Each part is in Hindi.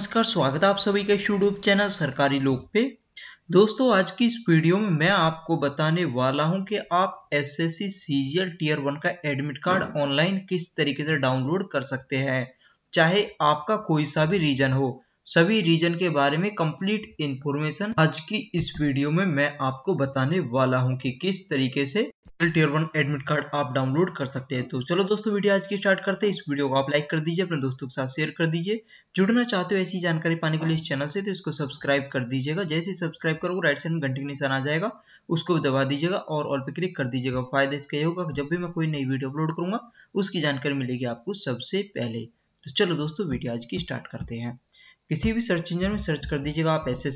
नमस्कार स्वागत है आप सभी का यूट्यूब चैनल सरकारी लोक पे दोस्तों आज की इस वीडियो में मैं आपको बताने वाला हूं कि आप S S C CGL tier one का एडमिट कार्ड ऑनलाइन किस तरीके से डाउनलोड कर सकते हैं चाहे आपका कोई सा भी रीजन हो सभी रीजन के बारे में कंप्लीट इंफॉर्मेशन आज की इस वीडियो में मैं आपको बताने वाला हूं कि किस तरीके से टीयर वन एडमिट कार्ड आप डाउनलोड कर सकते हैं तो चलो दोस्तों वीडियो आज की स्टार्ट करते हैं इस वीडियो को आप लाइक कर दीजिए अपने दोस्तों के साथ शेयर कर दीजिए जुड़ना चाहते हो ऐसी जानकारी पाने के लिए इस चैनल से तो इसको सब्सक्राइब कर दीजिएगा जैसे सब्सक्राइब करोगे राइट साइड में घंटे के निशान आ जाएगा उसको भी दबा दीजिएगा और ऑल पे क्लिक कर दीजिएगा फायदा इसका ये होगा जब भी मैं कोई नई वीडियो अपलोड करूंगा उसकी जानकारी मिलेगी आपको सबसे पहले तो चलो दोस्तों वीडियो आज की स्टार्ट करते हैं किसी भी सर्च इंजन में सर्च कर दीजिएगा आप एस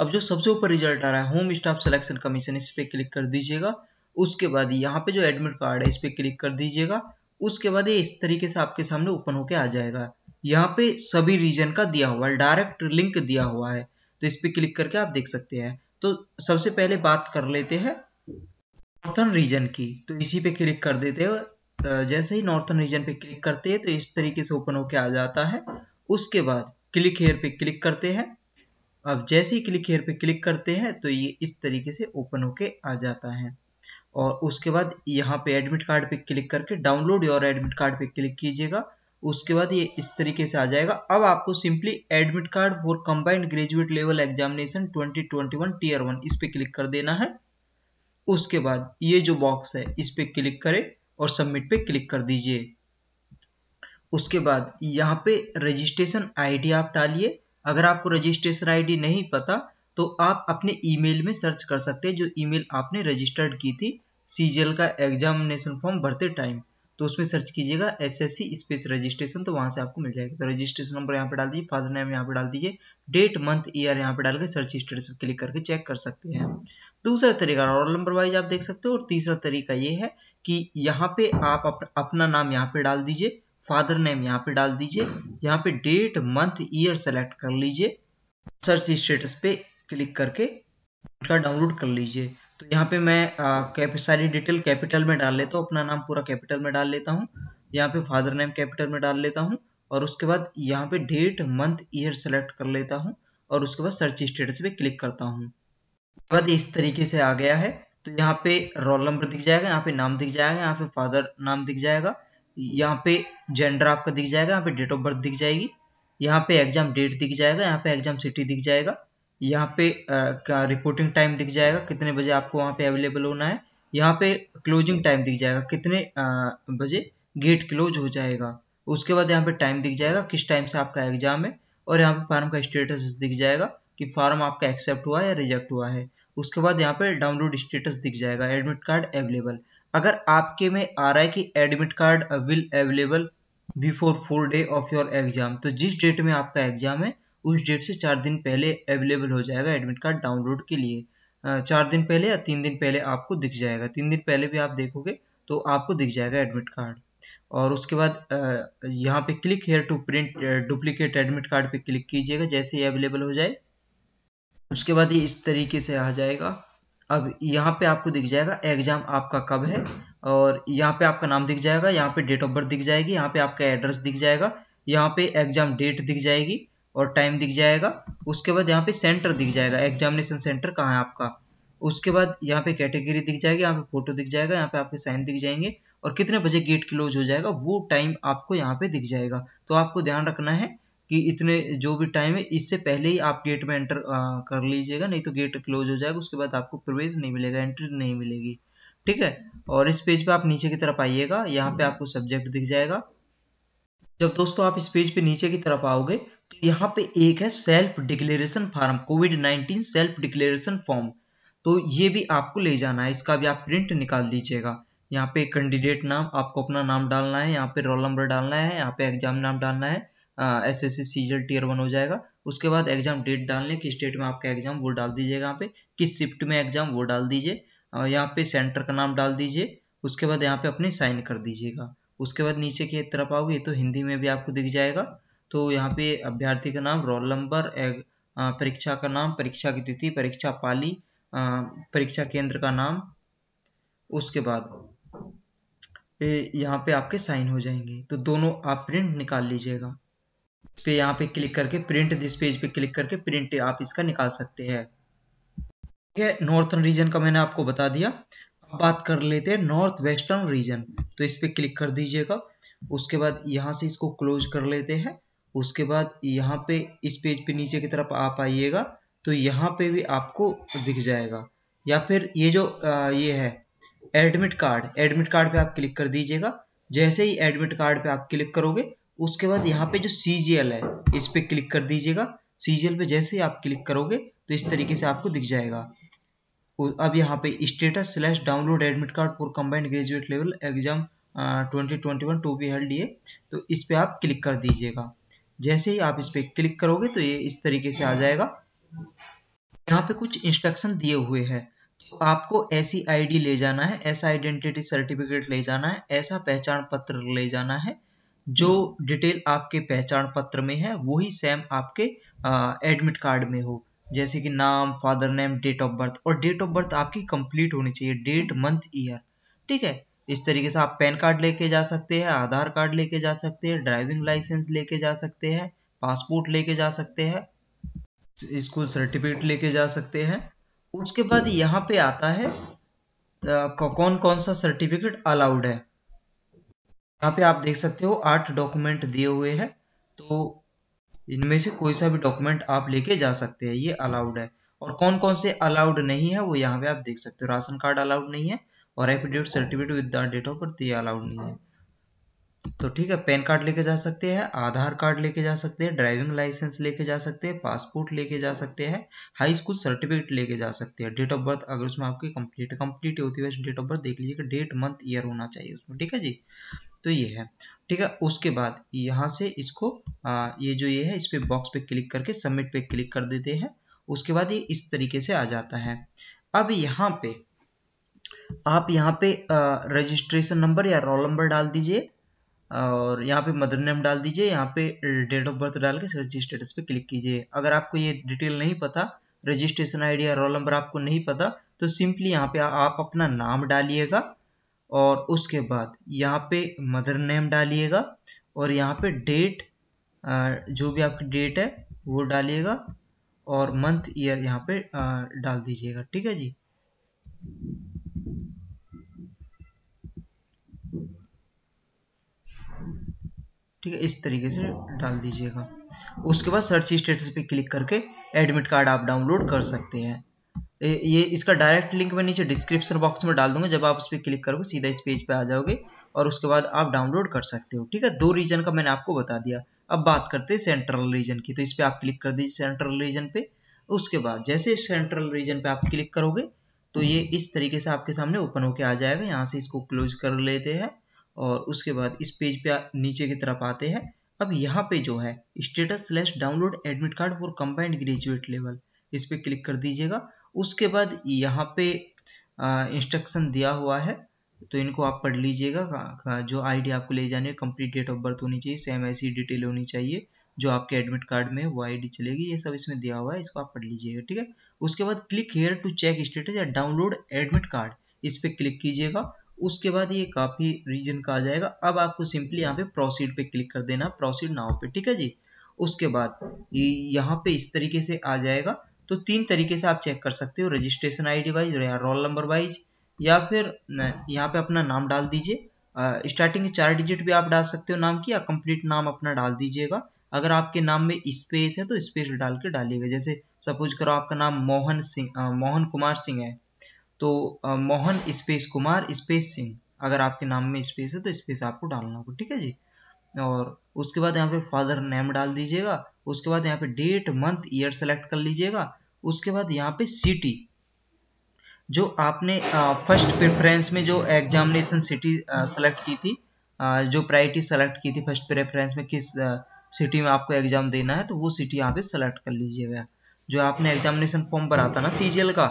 अब जो सबसे ऊपर रिजल्ट आ रहा है होम स्टाफ सिलेक्शन कमीशन इस पर क्लिक कर दीजिएगा उसके बाद यहाँ पे जो एडमिट कार्ड है इस पर क्लिक कर दीजिएगा उसके बाद ये इस तरीके से आपके सामने ओपन होके आ जाएगा यहाँ पे सभी रीजन का दिया हुआ है डायरेक्ट लिंक दिया हुआ है तो इस पर क्लिक करके आप देख सकते हैं तो सबसे पहले बात कर लेते हैं नॉर्थन रीजन की तो इसी पे क्लिक कर देते हो तो जैसे ही नॉर्थन रीजन पे क्लिक करते हैं तो इस तरीके से ओपन होके आ जाता है उसके बाद क्लिक हेयर पे क्लिक करते हैं अब जैसे ही क्लिक हेयर पे क्लिक करते हैं तो ये इस तरीके से ओपन होके आ जाता है और उसके बाद यहाँ पे एडमिट कार्ड पे क्लिक करके डाउनलोड योर एडमिट कार्ड पे क्लिक कीजिएगा उसके बाद ये इस तरीके से आ जाएगा अब आपको simply admit card for combined graduate level examination 2021 tier one इस पे क्लिक कर देना है उसके बाद ये जो बॉक्स है इस पे क्लिक करें और सबमिट पे क्लिक कर दीजिए उसके बाद यहाँ पे रजिस्ट्रेशन आईडी आप डालिए अगर आपको रजिस्ट्रेशन आईडी नहीं पता तो आप अपने ईमेल में सर्च कर सकते हैं जो ईमेल आपने रजिस्टर्ड की थी सी का एग्जामिनेशन फॉर्म भरते टाइम तो उसमें सर्च कीजिएगा S S C space registration तो वहां से आपको मिल जाएगा तो रजिस्ट्रेशन नंबर यहाँ पे डाल दीजिए फादर नेम यहाँ पे डाल दीजिए डेट मंथ ईयर यहाँ पे डाल के सर्च स्टेटस पर क्लिक करके चेक कर सकते हैं दूसरा तरीका रोल नंबर वाइज आप देख सकते हो और तीसरा तरीका ये है कि यहाँ पे आप अप, अपना नाम यहाँ पे डाल दीजिए फादर नेम यहाँ पे डाल दीजिए यहाँ पे डेट मंथ ईयर सेलेक्ट कर लीजिए सर्च स्टेटस पे क्लिक करके उसका डाउनलोड कर लीजिए तो यहाँ पे मैं आ, सारी डिटेल कैपिटल में डाल लेता हूँ अपना नाम पूरा कैपिटल में डाल लेता हूँ यहाँ पे फादर नेम कैपिटल में डाल लेता हूँ और उसके बाद यहाँ पे डेट मंथ ईयर सेलेक्ट कर लेता हूँ और उसके बाद सर्च स्टेटस पे क्लिक करता हूँ बाद इस तरीके से आ गया है तो यहाँ पे रोल नंबर दिख जाएगा यहाँ पे नाम दिख जाएगा यहाँ पे फादर नाम दिख जाएगा यहाँ पे जेंडर आपका दिख जाएगा यहाँ पे डेट ऑफ बर्थ दिख जाएगी यहाँ पे एग्जाम डेट दिख जाएगा यहाँ पे एग्जाम सिटी दिख जाएगा यहाँ पे रिपोर्टिंग टाइम दिख जाएगा कितने बजे आपको वहाँ पे अवेलेबल होना है यहाँ पे क्लोजिंग टाइम दिख जाएगा कितने बजे गेट क्लोज हो जाएगा उसके बाद यहाँ पे टाइम दिख जाएगा किस टाइम से आपका एग्जाम है और यहाँ पे फार्म का स्टेटस दिख जाएगा कि फार्म आपका एक्सेप्ट हुआ या रिजेक्ट हुआ है उसके बाद यहाँ पे डाउनलोड स्टेटस दिख जाएगा एडमिट कार्ड अवेलेबल अगर आपके में आ रहा है कि admit card will available before four day of your exam तो जिस डेट में आपका एग्जाम है उस डेट से चार दिन पहले अवेलेबल हो जाएगा एडमिट कार्ड डाउनलोड के लिए चार दिन पहले या तीन दिन पहले आपको दिख जाएगा तीन दिन पहले भी आप देखोगे तो आपको दिख जाएगा एडमिट कार्ड और उसके बाद यहाँ पे click here to print duplicate admit card पे क्लिक कीजिएगा जैसे ये अवेलेबल हो जाए उसके बाद ये इस तरीके से आ जाएगा अब यहाँ पे आपको दिख जाएगा एग्जाम आपका कब है और यहाँ पे आपका नाम दिख जाएगा यहाँ पे डेट ऑफ बर्थ दिख जाएगी यहाँ पे आपका एड्रेस दिख जाएगा यहाँ पे एग्जाम डेट दिख जाएगी और टाइम दिख जाएगा उसके बाद यहाँ पे सेंटर दिख जाएगा एग्जामिनेशन सेंटर कहाँ है आपका उसके बाद यहाँ पे कैटेगरी दिख जाएगी यहाँ पे फोटो दिख जाएगा यहाँ पे आपके साइन दिख जाएंगे और कितने बजे गेट क्लोज हो जाएगा वो टाइम आपको यहाँ पे दिख जाएगा तो आपको ध्यान रखना है कि इतने जो भी टाइम है इससे पहले ही आप गेट में एंटर आ, कर लीजिएगा नहीं तो गेट क्लोज हो जाएगा उसके बाद आपको प्रवेश नहीं मिलेगा एंट्री नहीं मिलेगी ठीक है और इस पेज पे आप नीचे की तरफ आइएगा यहाँ पे आपको सब्जेक्ट दिख जाएगा जब दोस्तों आप इस पेज पे नीचे की तरफ आओगे तो यहाँ पे एक है self declaration form COVID nineteen self declaration form तो ये भी आपको ले जाना है इसका भी आप प्रिंट निकाल लीजिएगा यहाँ पे कैंडिडेट नाम आपको अपना नाम डालना है यहाँ पे रोल नंबर डालना है यहाँ पे एग्जाम नाम डालना है S S C CGL tier one हो जाएगा उसके बाद एग्जाम डेट डाल लें किस डेट में आपका एग्जाम वो डाल दीजिएगा यहाँ पे किस शिफ्ट में एग्जाम वो डाल दीजिए यहाँ पे सेंटर का नाम डाल दीजिए उसके बाद यहाँ पे अपने साइन कर दीजिएगा उसके बाद नीचे की तरफ आओगे तो हिंदी में भी आपको दिख जाएगा तो यहाँ पे अभ्यर्थी का नाम रोल नंबर परीक्षा का नाम परीक्षा की तिथि परीक्षा पाली परीक्षा केंद्र का नाम उसके बाद यहाँ पे आपके साइन हो जाएंगे तो दोनों आप प्रिंट निकाल लीजिएगा पे यहाँ पे क्लिक करके प्रिंट दिस पेज पे क्लिक करके प्रिंट आप इसका निकाल सकते हैं ठीक है नॉर्थन रीजन का मैंने आपको बता दिया अब बात कर लेते हैं नॉर्थ वेस्टर्न रीजन तो इस पर क्लिक कर दीजिएगा उसके बाद यहाँ से इसको क्लोज कर लेते हैं उसके बाद यहाँ पे इस पेज पे नीचे की तरफ आप आइएगा तो यहाँ पे भी आपको दिख जाएगा या फिर ये जो आ, ये है एडमिट कार्ड एडमिट कार्ड पे आप क्लिक कर दीजिएगा जैसे ही एडमिट कार्ड पे आप क्लिक करोगे उसके बाद यहाँ पे जो सी है इस पे क्लिक कर दीजिएगा सी पे जैसे ही आप क्लिक करोगे तो इस तरीके से आपको दिख जाएगा अब यहाँ पे status slash download admit card for combined graduate level exam twenty twenty one to be held ये तो इस पर आप क्लिक कर दीजिएगा जैसे ही आप इस पे क्लिक करोगे तो ये इस तरीके से आ जाएगा यहाँ पे कुछ इंस्ट्रक्शन दिए हुए हैं तो आपको ऐसी आईडी ले जाना है ऐसा आइडेंटिटी सर्टिफिकेट ले जाना है ऐसा पहचान पत्र ले जाना है जो डिटेल आपके पहचान पत्र में है वही सेम आपके एडमिट कार्ड में हो जैसे कि नाम father name date of birth और डेट ऑफ बर्थ आपकी कंप्लीट होनी चाहिए डेट मंथ ईयर ठीक है इस तरीके से आप पैन कार्ड लेके जा सकते हैं आधार कार्ड लेके जा सकते हैं ड्राइविंग लाइसेंस लेके जा सकते हैं पासपोर्ट लेके जा सकते हैं स्कूल सर्टिफिकेट लेके जा सकते हैं उसके बाद यहाँ पे आता है कौन कौन सा सर्टिफिकेट अलाउड है यहाँ पे आप देख सकते हो आठ डॉक्यूमेंट दिए हुए हैं तो इनमें से कोई सा भी डॉक्यूमेंट आप लेके जा सकते हैं ये अलाउड है और कौन कौन से अलाउड नहीं है वो यहाँ पे आप देख सकते हो राशन कार्ड अलाउड नहीं है और affidavit certificate with the date of birth ये अलाउड नहीं है तो ठीक है पैन कार्ड लेके जा सकते हैं आधार कार्ड लेके जा सकते हैं ड्राइविंग लाइसेंस लेके जा सकते हैं पासपोर्ट लेके जा सकते हैं हाई स्कूल सर्टिफिकेट लेके जा सकते हैं डेट ऑफ बर्थ अगर उसमें आपकी कंप्लीट कंप्लीट होती है डेट ऑफ बर्थ देख लीजिएगा डेट मंथ ईयर होना चाहिए उसमें ठीक है जी तो ये है ठीक है उसके बाद यहाँ से इसको आ, ये जो ये है इस पर बॉक्स पे क्लिक करके सबमिट पे क्लिक कर देते हैं उसके बाद ये इस तरीके से आ जाता है अब यहाँ पे आप यहाँ पे रजिस्ट्रेशन नंबर या रोल नंबर डाल दीजिए और यहाँ पे मदर नेम डाल दीजिए यहाँ पे डेट ऑफ बर्थ डाल के सर्च स्टेटस पे क्लिक कीजिए अगर आपको ये डिटेल नहीं पता रजिस्ट्रेशन आईडी या रोल नंबर आपको नहीं पता तो सिंपली यहाँ पे आप अपना नाम डालिएगा और उसके बाद यहाँ पे मदर नेम डालिएगा और यहाँ पे डेट जो भी आपकी डेट है वो डालिएगा और मंथ ईयर यहाँ पे डाल दीजिएगा ठीक है जी ठीक है इस तरीके से डाल दीजिएगा उसके बाद सर्च स्टेटस पे क्लिक करके एडमिट कार्ड आप डाउनलोड कर सकते हैं ये इसका डायरेक्ट लिंक मैं नीचे डिस्क्रिप्शन बॉक्स में डाल दूंगा जब आप उस पर क्लिक करोगे सीधा इस पेज पे आ जाओगे और उसके बाद आप डाउनलोड कर सकते हो ठीक है दो रीजन का मैंने आपको बता दिया अब बात करते हैं सेंट्रल रीजन की तो इस पर आप क्लिक कर दीजिए सेंट्रल रीजन पे उसके बाद जैसे सेंट्रल रीजन पे आप क्लिक करोगे तो ये इस तरीके से आपके सामने ओपन होके आ जाएगा यहाँ से इसको क्लोज कर लेते हैं और उसके बाद इस पेज पे नीचे की तरफ आते हैं अब यहाँ पे जो है status slash download admit card for combined graduate level इस पर क्लिक कर दीजिएगा उसके बाद यहाँ पे इंस्ट्रक्शन दिया हुआ है तो इनको आप पढ़ लीजिएगा जो आईडी आपको ले जाने कंप्लीट डेट ऑफ बर्थ होनी चाहिए सेम ऐसी डिटेल होनी चाहिए जो आपके एडमिट कार्ड में वो आईडी चलेगी ये सब इसमें दिया हुआ है इसको आप पढ़ लीजिएगा ठीक है उसके बाद click here to check status या डाउनलोड एडमिट कार्ड इस पर क्लिक कीजिएगा उसके बाद ये काफ़ी रीजन का आ जाएगा अब आपको सिंपली यहाँ पे प्रोसीड पे क्लिक कर देना प्रोसीड नाव पे ठीक है जी उसके बाद यहाँ पे इस तरीके से आ जाएगा तो तीन तरीके से आप चेक कर सकते हो रजिस्ट्रेशन आईडी वाइज या रोल नंबर वाइज या फिर यहाँ पे अपना नाम डाल दीजिए स्टार्टिंग चार डिजिट भी आप डाल सकते हो नाम की या कंप्लीट नाम अपना डाल दीजिएगा अगर आपके नाम में स्पेस है तो स्पेस डाल के डालिएगा जैसे सपोज करो आपका नाम मोहन सिंह मोहन कुमार सिंह है तो आ, मोहन स्पेस कुमार स्पेस सिंह अगर आपके नाम में स्पेस है तो स्पेस आपको डालना होगा ठीक है जी और उसके बाद यहाँ पे फादर नेम डाल दीजिएगा उसके बाद यहाँ पे डेट मंथ ईयर सेलेक्ट कर लीजिएगा उसके बाद यहाँ पे सिटी जो आपने फर्स्ट प्रेफरेंस में जो एग्जामिनेशन सिटी सेलेक्ट की थी आ, जो प्रायोरिटी सेलेक्ट की थी फर्स्ट प्रेफरेंस में किस सिटी में आपको एग्जाम देना है तो वो सिटी यहाँ पे सेलेक्ट कर लीजिएगा जो आपने एग्जामिनेशन फॉर्म भरा था ना सीजीएल का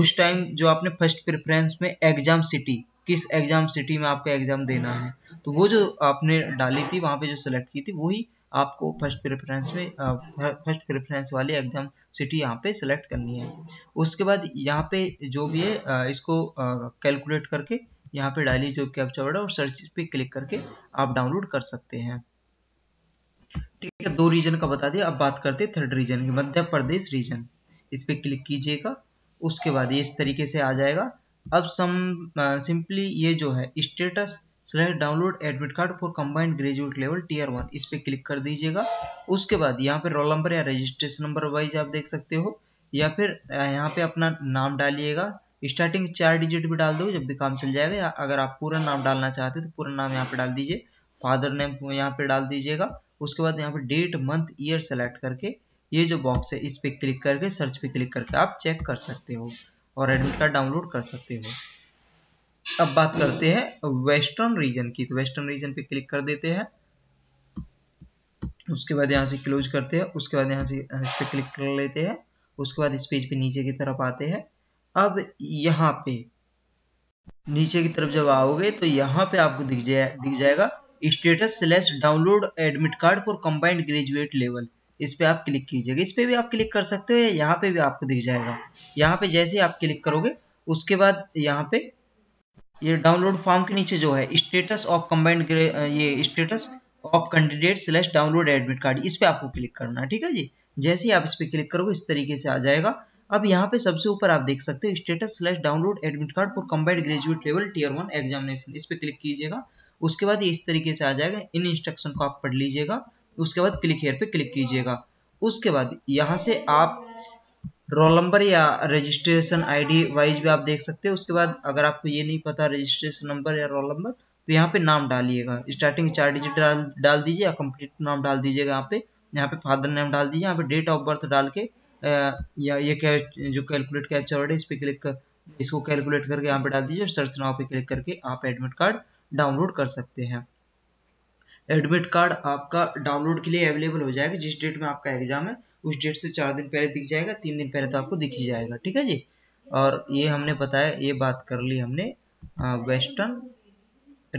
उस टाइम जो आपने फर्स्ट प्रेफरेंस में एग्जाम सिटी किस एग्जाम सिटी में आपका एग्जाम देना है तो वो जो आपने डाली थी वहाँ पे जो सिलेक्ट की थी वही आपको फर्स्ट प्रेफरेंस में फर्स्ट प्रेफरेंस वाली एग्जाम सिटी यहाँ पे सिलेक्ट करनी है उसके बाद यहाँ पे जो भी है इसको कैलकुलेट करके यहाँ पे डायली जॉब कैप्चा वर्ड और सर्च पे क्लिक करके आप डाउनलोड कर सकते हैं ठीक है दो रीजन का बता दिया अब बात करते हैं थर्ड रीजन की मध्य प्रदेश रीजन इस पर क्लिक कीजिएगा उसके बाद ये इस तरीके से आ जाएगा अब सम सिंपली ये जो है status select download admit card for combined graduate level tier one इस पर क्लिक कर दीजिएगा उसके बाद यहाँ पे रोल नंबर या रजिस्ट्रेशन नंबर वाइज आप देख सकते हो या फिर यहाँ पे अपना नाम डालिएगा स्टार्टिंग चार डिजिट भी डाल दो जब भी काम चल जाएगा या अगर आप पूरा नाम डालना चाहते हो तो पूरा नाम यहाँ पे डाल दीजिए फादर नेम यहाँ पे डाल दीजिएगा उसके बाद यहाँ पे डेट मंथ ईयर सेलेक्ट करके ये जो बॉक्स है इस पर क्लिक करके सर्च पे क्लिक करके आप चेक कर सकते हो और एडमिट कार्ड डाउनलोड कर सकते हो अब बात करते हैं वेस्टर्न रीजन की तो वेस्टर्न रीजन पे क्लिक कर देते हैं उसके बाद यहाँ से क्लोज करते हैं उसके बाद यहाँ से इस पर क्लिक कर लेते हैं उसके बाद इस पेज पे नीचे की तरफ आते हैं अब यहाँ पे नीचे की तरफ जब आओगे तो यहाँ पे आपको दिख जाए दिख जाएगा status slash download admit card for combined graduate level इस पर आप क्लिक कीजिएगा इस पे भी आप क्लिक कर सकते हो या यहाँ पे भी आपको दिख जाएगा यहाँ पे जैसे आप क्लिक करोगे उसके बाद यहाँ पे ये डाउनलोड फॉर्म के नीचे जो है स्टेटस ऑफ कम्बाइंड ये status of candidate slash download admit card इस पर आपको क्लिक करना है ठीक है जी जैसे ही आप इस पर क्लिक करोगे इस तरीके से आ जाएगा अब यहाँ पे सबसे ऊपर आप देख सकते हो status slash download admit card for combined graduate level tier one examination इस पर क्लिक कीजिएगा उसके बाद इस तरीके से आ जाएगा इन इंस्ट्रक्शन को आप पढ़ लीजिएगा उसके बाद क्लिक हेयर पे क्लिक कीजिएगा उसके बाद यहाँ से आप रोल नंबर या रजिस्ट्रेशन आईडी वाइज भी आप देख सकते हैं उसके बाद अगर आपको ये नहीं पता रजिस्ट्रेशन नंबर या रोल नंबर तो यहाँ पे नाम डालिएगा स्टार्टिंग चार डिजिट डाल डाल दीजिए या कंप्लीट नाम डाल दीजिएगा यहाँ पे यहाँ पे फादर नेम डाल दीजिए यहाँ पे डेट ऑफ बर्थ डाल के या ये क्या जो कैलकुलेट कैप्चा वर्ड है इस पर क्लिक कर इसको कैलकुलेट करके यहाँ पे डाल दीजिए और सर्च नाव पे क्लिक करके आप एडमिट कार्ड डाउनलोड कर सकते हैं एडमिट कार्ड आपका डाउनलोड के लिए अवेलेबल हो जाएगा जिस डेट में आपका एग्जाम है उस डेट से चार दिन पहले दिख जाएगा तीन दिन पहले तो आपको दिख ही जाएगा ठीक है जी और ये हमने बताया ये बात कर ली हमने वेस्टर्न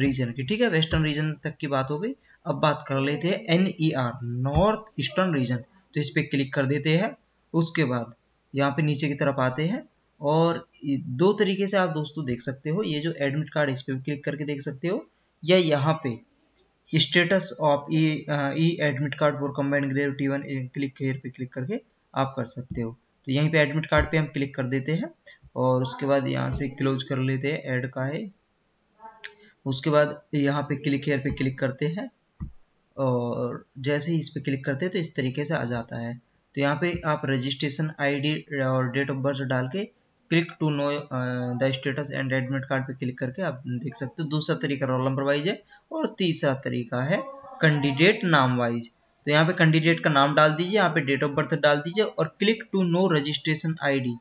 रीजन की ठीक है वेस्टर्न रीजन तक की बात हो गई अब बात कर लेते हैं N E R north eastern region तो इस पर क्लिक कर देते हैं उसके बाद यहाँ पे नीचे की तरफ आते हैं और दो तरीके से आप दोस्तों देख सकते हो ये जो एडमिट कार्ड इस पर क्लिक करके देख सकते हो या यहाँ पे status of e admit card for combined T one click here पे क्लिक करके आप कर सकते हो तो यहीं पे एडमिट कार्ड पे हम क्लिक कर देते हैं और उसके बाद यहाँ से क्लोज कर लेते हैं ऐड का है उसके बाद यहाँ पे क्लिक हेयर पे क्लिक करते हैं और जैसे ही इस पर क्लिक करते हैं तो इस तरीके से आ जाता है तो यहाँ पे आप रजिस्ट्रेशन आईडी और डेट ऑफ बर्थ डाल के click to know the status and admit card पे क्लिक करके आप देख सकते हो दूसरा तरीका रोल नंबर वाइज है और तीसरा तरीका है कैंडिडेट नाम वाइज तो यहाँ पे कैंडिडेट का नाम डाल दीजिए यहाँ पे डेट ऑफ बर्थ डाल दीजिए और click to know registration ID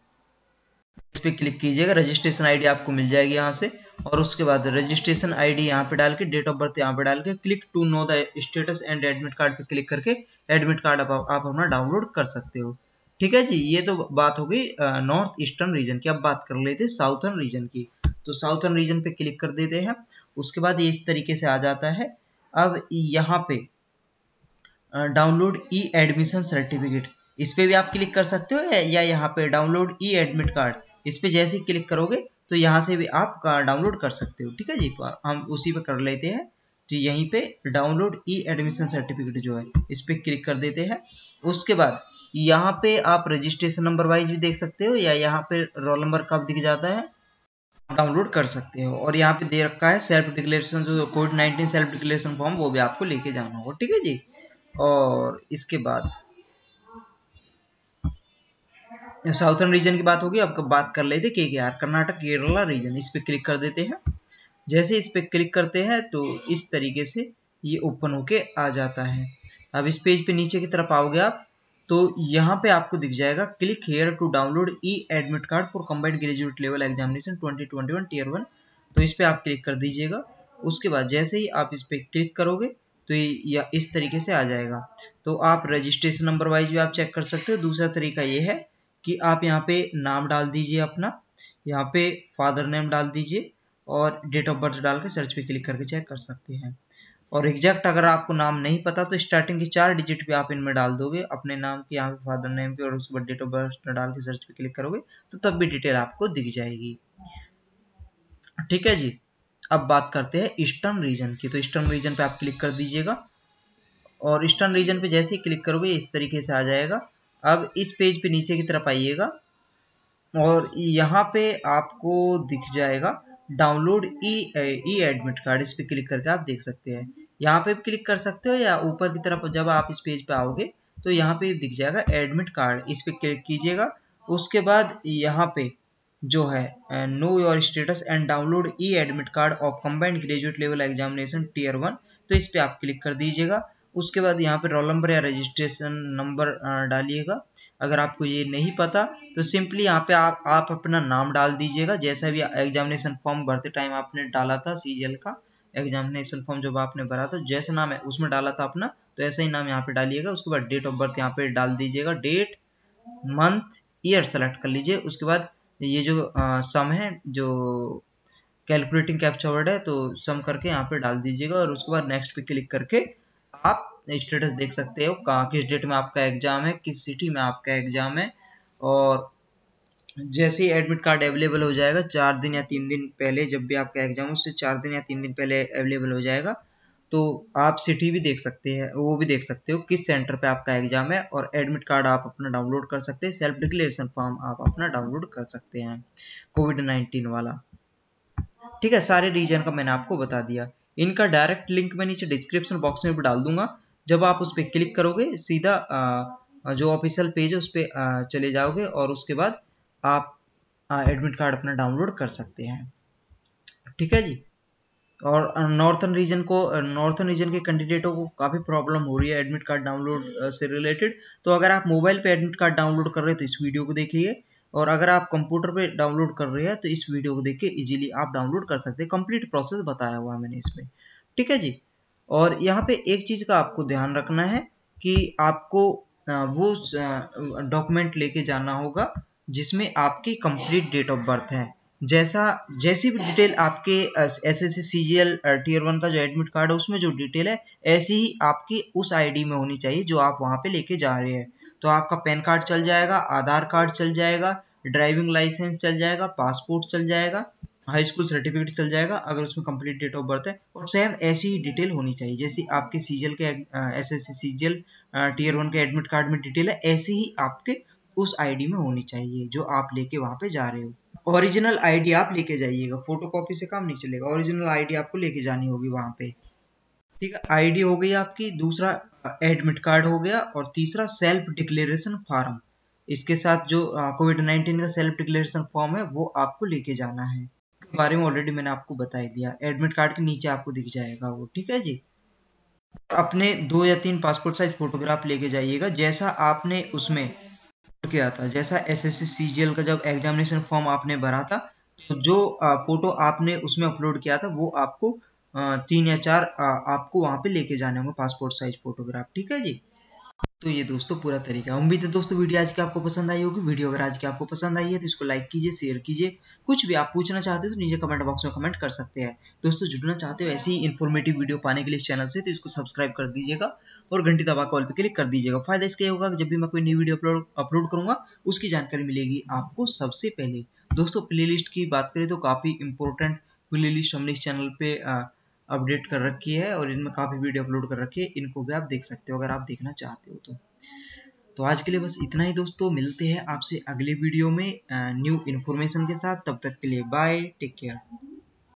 इस पे क्लिक कीजिएगा रजिस्ट्रेशन आईडी आपको मिल जाएगी यहाँ से और उसके बाद रजिस्ट्रेशन आईडी यहाँ पे डाल के डेट ऑफ बर्थ यहाँ पे डाल के click to know the status and admit card पे क्लिक करके एडमिट कार्ड आप, आप अपना डाउनलोड कर सकते हो ठीक है जी ये तो बात हो गई नॉर्थ ईस्टर्न रीजन की अब बात कर लेते हैं साउथर्न रीजन की तो साउथर्न रीजन पे क्लिक कर देते हैं उसके बाद ये इस तरीके से आ जाता है अब यहाँ पे डाउनलोड ई एडमिशन सर्टिफिकेट इस पर भी आप क्लिक कर सकते हो या यहाँ पे डाउनलोड ई एडमिट कार्ड इस पर जैसे ही क्लिक करोगे तो यहाँ से भी आप डाउनलोड कर सकते हो ठीक है जी हम उसी पे कर लेते हैं तो यहीं पे डाउनलोड ई एडमिशन सर्टिफिकेट जो है इस पर क्लिक कर देते हैं उसके बाद यहाँ पे आप रजिस्ट्रेशन नंबर वाइज भी देख सकते हो या यहाँ पे रोल नंबर कब दिख जाता है डाउनलोड कर सकते हो और यहाँ पे दे रखा है सेल्फ डिक्लेरेशन जो COVID nineteen self declaration form वो भी आपको लेके जाना होगा ठीक है जी और इसके बाद साउथर्न रीजन की बात होगी अब बात कर लेते के के आर कर्नाटक केरला रीजन इस पर क्लिक कर देते हैं जैसे इस पर क्लिक करते हैं तो इस तरीके से ये ओपन होके आ जाता है अब इस पेज पे नीचे की तरफ आओगे आप तो यहाँ पे आपको दिख जाएगा click here to download e admit card for combined graduate level examination 2021 tier one तो इस पर आप क्लिक कर दीजिएगा उसके बाद जैसे ही आप इस पर क्लिक करोगे तो ये इस तरीके से आ जाएगा तो आप रजिस्ट्रेशन नंबर वाइज भी आप चेक कर सकते हो दूसरा तरीका ये है कि आप यहाँ पे नाम डाल दीजिए अपना यहाँ पे फादर नेम डाल दीजिए और डेट ऑफ बर्थ डाल के सर्च पे क्लिक करके चेक कर सकते हैं और एग्जैक्ट अगर आपको नाम नहीं पता तो स्टार्टिंग के चार डिजिट भी आप इनमें डाल दोगे अपने नाम के यहाँ पे फादर नेम पे और उसके बाद डेट ऑफ बर्थ डाल के सर्च पे क्लिक करोगे तो तब भी डिटेल आपको दिख जाएगी ठीक है जी अब बात करते हैं ईस्टर्न रीजन की तो ईस्टर्न रीजन पे आप क्लिक कर दीजिएगा और ईस्टर्न रीजन पे जैसे ही क्लिक करोगे इस तरीके से आ जाएगा अब इस पेज पे नीचे की तरफ आइएगा और यहाँ पे आपको दिख जाएगा download e e admit card इस पर क्लिक करके आप देख सकते हैं यहाँ पे क्लिक कर सकते हो या ऊपर की तरफ जब आप इस पेज पे आओगे तो यहाँ पे दिख जाएगा एडमिट कार्ड इस पर क्लिक कीजिएगा उसके बाद यहाँ पे जो है know your status and download e admit card of combined graduate level examination tier one तो इस पर आप क्लिक कर दीजिएगा उसके बाद यहाँ पर रोल नंबर या रजिस्ट्रेशन नंबर डालिएगा अगर आपको ये नहीं पता तो सिंपली यहाँ पे आप आप अपना नाम डाल दीजिएगा जैसा भी एग्जामिनेशन फॉर्म भरते टाइम आपने डाला था सी का एग्जामिनेशन फॉर्म जब आपने भरा था जैसा नाम है उसमें डाला था अपना तो ऐसा ही नाम यहाँ पे डालिएगा उसके बाद डेट ऑफ बर्थ यहाँ पे डाल दीजिएगा डेट मंथ ईयर सेलेक्ट कर लीजिए उसके बाद ये जो आ, सम है जो कैलकुलेटिंग कैप्चा वर्ड है तो सम करके यहाँ पे डाल दीजिएगा और उसके बाद नेक्स्ट पे क्लिक करके आप स्टेटस देख सकते हो कहाँ किस डेट में आपका एग्जाम है किस सिटी में आपका एग्जाम है और जैसे ही एडमिट कार्ड अवेलेबल हो जाएगा चार दिन या तीन दिन पहले जब भी आपका एग्जाम उससे चार दिन या तीन दिन पहले अवेलेबल हो जाएगा तो आप सिटी भी देख सकते हैं वो भी देख सकते हो किस सेंटर पे आपका एग्जाम है और एडमिट कार्ड आप अपना डाउनलोड कर सकते हैं सेल्फ डिक्लेरेशन फॉर्म आप अपना डाउनलोड कर सकते हैं कोविड नाइन्टीन वाला ठीक है सारे रीजन का मैंने आपको बता दिया इनका डायरेक्ट लिंक मैं नीचे डिस्क्रिप्शन बॉक्स में भी डाल दूंगा जब आप उस पर क्लिक करोगे सीधा आ, जो ऑफिशियल पेज है उस पर चले जाओगे और उसके बाद आप एडमिट कार्ड अपना डाउनलोड कर सकते हैं ठीक है जी और नॉर्थन रीजन को नॉर्थन रीजन के कैंडिडेटों को काफ़ी प्रॉब्लम हो रही है एडमिट कार्ड डाउनलोड से रिलेटेड तो अगर आप मोबाइल पे एडमिट कार्ड डाउनलोड कर रहे हो तो इस वीडियो को देखिए और अगर आप कंप्यूटर पे डाउनलोड कर रहे हैं तो इस वीडियो को देख के इजीली आप डाउनलोड कर सकते हैं कंप्लीट प्रोसेस बताया हुआ है मैंने इसमें ठीक है जी और यहाँ पे एक चीज़ का आपको ध्यान रखना है कि आपको वो डॉक्यूमेंट लेके जाना होगा जिसमें आपकी कंप्लीट डेट ऑफ बर्थ है जैसा जैसी भी डिटेल आपके S S C G L tier one का जो एडमिट कार्ड है उसमें जो डिटेल है ऐसी ही आपकी उस आईडी में होनी चाहिए जो आप वहाँ पे लेके जा रहे हैं तो आपका पैन कार्ड चल जाएगा आधार कार्ड चल जाएगा ड्राइविंग लाइसेंस चल जाएगा पासपोर्ट चल जाएगा हाई स्कूल सर्टिफिकेट चल जाएगा अगर उसमें कंप्लीट डेट ऑफ बर्थ है और सेम ऐसी ही डिटेल होनी चाहिए जैसे आपके सीजल के S S CGL tier one के एडमिट कार्ड में डिटेल है ऐसी ही आपके उस आईडी में होनी चाहिए जो आप लेके वहाँ पे जा रहे हो ओरिजिनल आईडी आप लेके जाइएगा फोटोकॉपी से काम नहीं चलेगा ओरिजिनल आईडी आपको लेके जानी होगी वहाँ पे ठीक है आईडी हो गई आपकी दूसरा एडमिट कार्ड हो गया और तीसरा सेल्फ डिक्लेरेशन फार्म इसके साथ जो कोविड नाइन्टीन का सेल्फ डिक्लेरेशन फॉर्म है वो आपको लेके जाना है बारे में ऑलरेडी मैंने आपको बता ही दिया एडमिट कार्ड के नीचे आपको दिख जाएगा वो ठीक है जी अपने दो या तीन पासपोर्ट साइज फोटोग्राफ लेके जाइएगा जैसा आपने उसमें किया था जैसा S S C C G L का जब एग्जामिनेशन फॉर्म आपने भरा था तो जो फोटो आपने उसमें अपलोड किया था वो आपको तीन या चार आपको वहां पे लेके जाने होंगे पासपोर्ट साइज फोटोग्राफ ठीक है जी तो ये दोस्तों पूरा तरीका उम्मीद है दोस्तों वीडियो आज की आपको पसंद आई होगी वीडियो अगर आज की आपको पसंद आई है तो इसको लाइक कीजिए शेयर कीजिए कुछ भी आप पूछना चाहते हो तो नीचे कमेंट बॉक्स में कमेंट कर सकते हैं दोस्तों जुड़ना चाहते हो ऐसी ही इन्फॉर्मेटिव वीडियो पाने के लिए चैनल से तो इसको सब्सक्राइब कर दीजिएगा और घंटी दबा कॉल पर क्लिक कर दीजिएगा फायदा इसका होगा जब भी मैं कोई नई वीडियो अपलोड अपलोड करूंगा उसकी जानकारी मिलेगी आपको सबसे पहले दोस्तों प्ले की बात करें तो काफ़ी इंपॉर्टेंट प्ले हमने इस चैनल पर अपडेट कर रखी है और इनमें काफ़ी वीडियो अपलोड कर रखी है इनको भी आप देख सकते हो अगर आप देखना चाहते हो तो तो आज के लिए बस इतना ही दोस्तों मिलते हैं आपसे अगले वीडियो में न्यू इन्फॉर्मेशन के साथ तब तक के लिए बाय टेक केयर